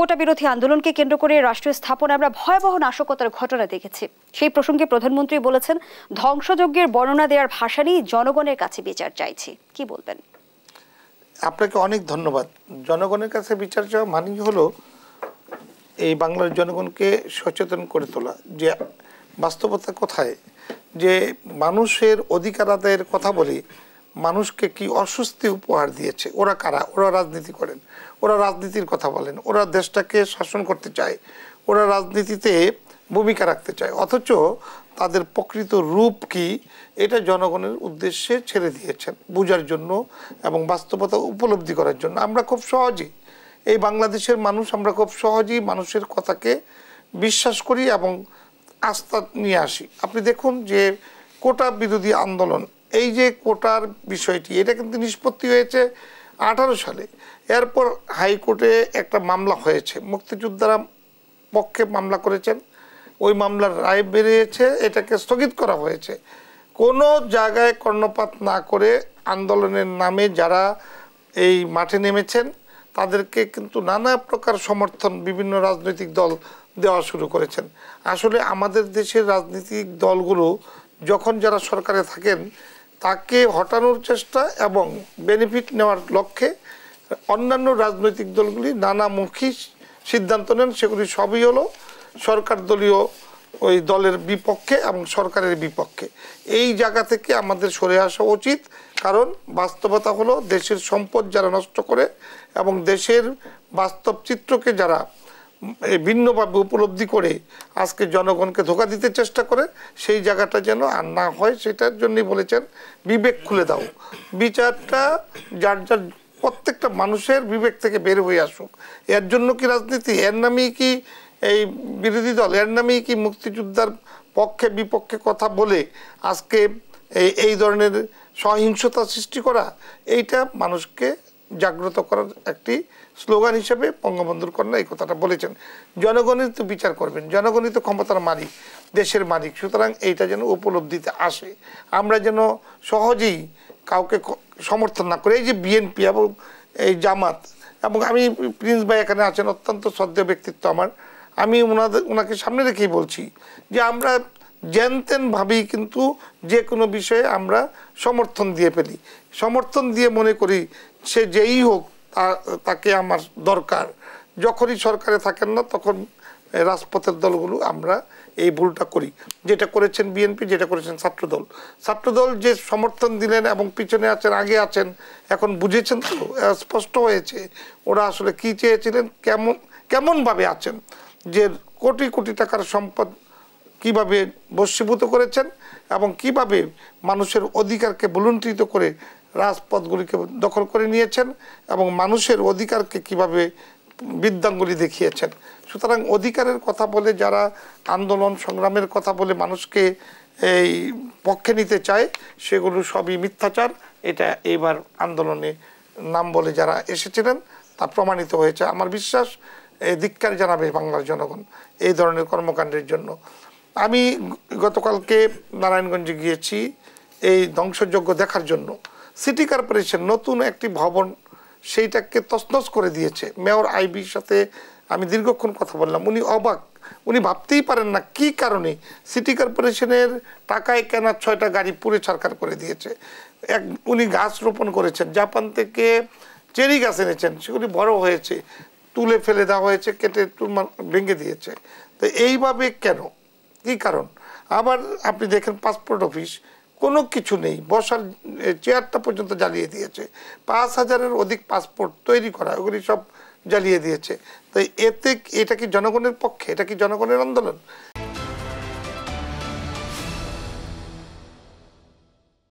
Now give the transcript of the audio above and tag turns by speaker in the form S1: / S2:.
S1: কোটা বিরোধী আন্দোলনকে কেন্দ্র করে রাষ্ট্রীয় স্থাপনে আমরা ভয়াবহ নাশকতার ঘটনা দেখেছি সেই প্রসঙ্গে প্রধানমন্ত্রী বলেছেন ধ্বংসযজ্ঞের বর্ণনা দেওয়ার ভাষা নিয়ে জনগণের কাছে বিচার চাইছি কি বলবেন আপনাকে অনেক ধন্যবাদ জনগণের কাছে বিচার চাওয়া মানেই হলো এই বাংলার জনগণকে সচেতন করে তোলা যে বাস্তবতা কোথায় যে মানুষের অধিকার আদায়ের কথা বলি মানুষকে কি অস্বস্তি উপহার দিয়েছে ওরা কারা ওরা রাজনীতি করেন ওরা রাজনীতির কথা বলেন ওরা দেশটাকে শাসন করতে চায় ওরা রাজনীতিতে ভূমিকা রাখতে চায় অথচ তাদের প্রকৃত রূপ কি এটা জনগণের উদ্দেশ্যে ছেড়ে দিয়েছেন বুঝার জন্য এবং বাস্তবতা উপলব্ধি করার জন্য আমরা খুব সহজেই এই বাংলাদেশের মানুষ আমরা খুব সহজেই মানুষের কথাকে বিশ্বাস করি এবং আস্থা নিয়ে আসি আপনি দেখুন যে কোটা বিরোধী আন্দোলন এই যে কোটার বিষয়টি এটা কিন্তু নিষ্পত্তি হয়েছে আঠারো সালে এরপর হাইকোর্টে একটা মামলা হয়েছে মুক্তিযোদ্ধারা পক্ষে মামলা করেছেন ওই মামলার রায় বেরিয়েছে এটাকে স্থগিত করা হয়েছে কোনো জায়গায় কর্ণপাত না করে আন্দোলনের নামে যারা এই মাঠে নেমেছেন তাদেরকে কিন্তু নানা প্রকার সমর্থন বিভিন্ন রাজনৈতিক দল দেওয়া শুরু করেছেন আসলে আমাদের দেশের রাজনৈতিক দলগুলো যখন যারা সরকারে থাকেন তাকে হটানোর চেষ্টা এবং বেনিফিট নেওয়ার লক্ষ্যে অন্যান্য রাজনৈতিক দলগুলি নানামুখী সিদ্ধান্ত নেন সেগুলি সবই হলো সরকার দলীয় ওই দলের বিপক্ষে এবং সরকারের বিপক্ষে এই জায়গা থেকে আমাদের সরে আসা উচিত কারণ বাস্তবতা হলো দেশের সম্পদ যারা নষ্ট করে এবং দেশের বাস্তব চিত্রকে যারা ভিন্নভাবে উপলব্ধি করে আজকে জনগণকে ধোকা দিতে চেষ্টা করে সেই জায়গাটা যেন আর না হয় সেটার জন্যই বলেছেন বিবেক খুলে দাও বিচারটা যার যার প্রত্যেকটা মানুষের বিবেক থেকে বের হয়ে আসুক এর জন্য কি রাজনীতি এর নামেই কি এই বিরোধী দল এর নামেই কি মুক্তিযোদ্ধার পক্ষে বিপক্ষে কথা বলে আজকে এই ধরনের সহিংসতা সৃষ্টি করা এইটা মানুষকে জাগ্রত করার একটি স্লোগান হিসেবে বঙ্গবন্ধুর কন্যা এই কথাটা বলেছেন জনগণই তো বিচার করবেন জনগণই তো ক্ষমতার মালিক দেশের মালিক সুতরাং এইটা যেন উপলব্ধিতে আসে আমরা যেন সহজেই কাউকে সমর্থন না করে এই যে বিএনপি এবং এই জামাত এবং আমি প্রিন্স ভাই এখানে আছেন অত্যন্ত শ্রদ্ধেয় ব্যক্তিত্ব আমার আমি ওনাদের ওনাকে সামনে রেখেই বলছি যে আমরা জ্ঞানতেন ভাবেই কিন্তু যে কোনো বিষয়ে আমরা সমর্থন দিয়ে ফেলি সমর্থন দিয়ে মনে করি সে যেই হোক তাকে আমার দরকার যখনই সরকারে থাকেন না তখন রাজপথের দলগুলো আমরা এই ভুলটা করি যেটা করেছেন বিএনপি যেটা করেছেন ছাত্রদল ছাত্রদল যে সমর্থন দিলেন এবং পিছনে আছেন আগে আছেন এখন বুঝেছেন তো স্পষ্ট হয়েছে ওরা আসলে কি চেয়েছিলেন কেমন কেমনভাবে আছেন যে কোটি কোটি টাকার সম্পদ কিভাবে বস্মীভূত করেছেন এবং কিভাবে মানুষের অধিকারকে ভুলুণ্ঠিত করে রাজপথগুলিকে দখল করে নিয়েছেন এবং মানুষের অধিকারকে কিভাবে বিদ্যাঙ্গুলি দেখিয়েছেন সুতরাং অধিকারের কথা বলে যারা আন্দোলন সংগ্রামের কথা বলে মানুষকে এই পক্ষে নিতে চায় সেগুলো সবই মিথ্যাচার এটা এবার আন্দোলনে নাম বলে যারা এসেছিলেন তা প্রমাণিত হয়েছে আমার বিশ্বাস দিককার জানাবে বাংলার জনগণ এই ধরনের কর্মকাণ্ডের জন্য আমি গতকালকে নারায়ণগঞ্জে গিয়েছি এই ধ্বংসযজ্ঞ দেখার জন্য সিটি কর্পোরেশন নতুন একটি ভবন সেইটাকে তসনস করে দিয়েছে মেয়র আইবির সাথে আমি দীর্ঘক্ষণ কথা বললাম উনি অবাক উনি ভাবতেই পারেন না কি কারণে সিটি কর্পোরেশনের টাকায় কেনা ছয়টা গাড়ি পুরে সরকার করে দিয়েছে এক উনি গাছ রোপণ করেছেন জাপান থেকে চেরি গাছ এনেছেন সেগুলি বড় হয়েছে তুলে ফেলে দেওয়া হয়েছে কেটে ভেঙে দিয়েছে তো এইভাবে কেন কী কারণ আবার আপনি দেখেন পাসপোর্ট অফিস কোনো কিছু নেই বসার চেয়ারটা পর্যন্ত জ্বালিয়ে দিয়েছে পাঁচ হাজারের অধিক পাসপোর্ট তৈরি করা ওগুলি সব জ্বালিয়ে দিয়েছে তো এতে এটা কি জনগণের পক্ষে এটা কি জনগণের আন্দোলন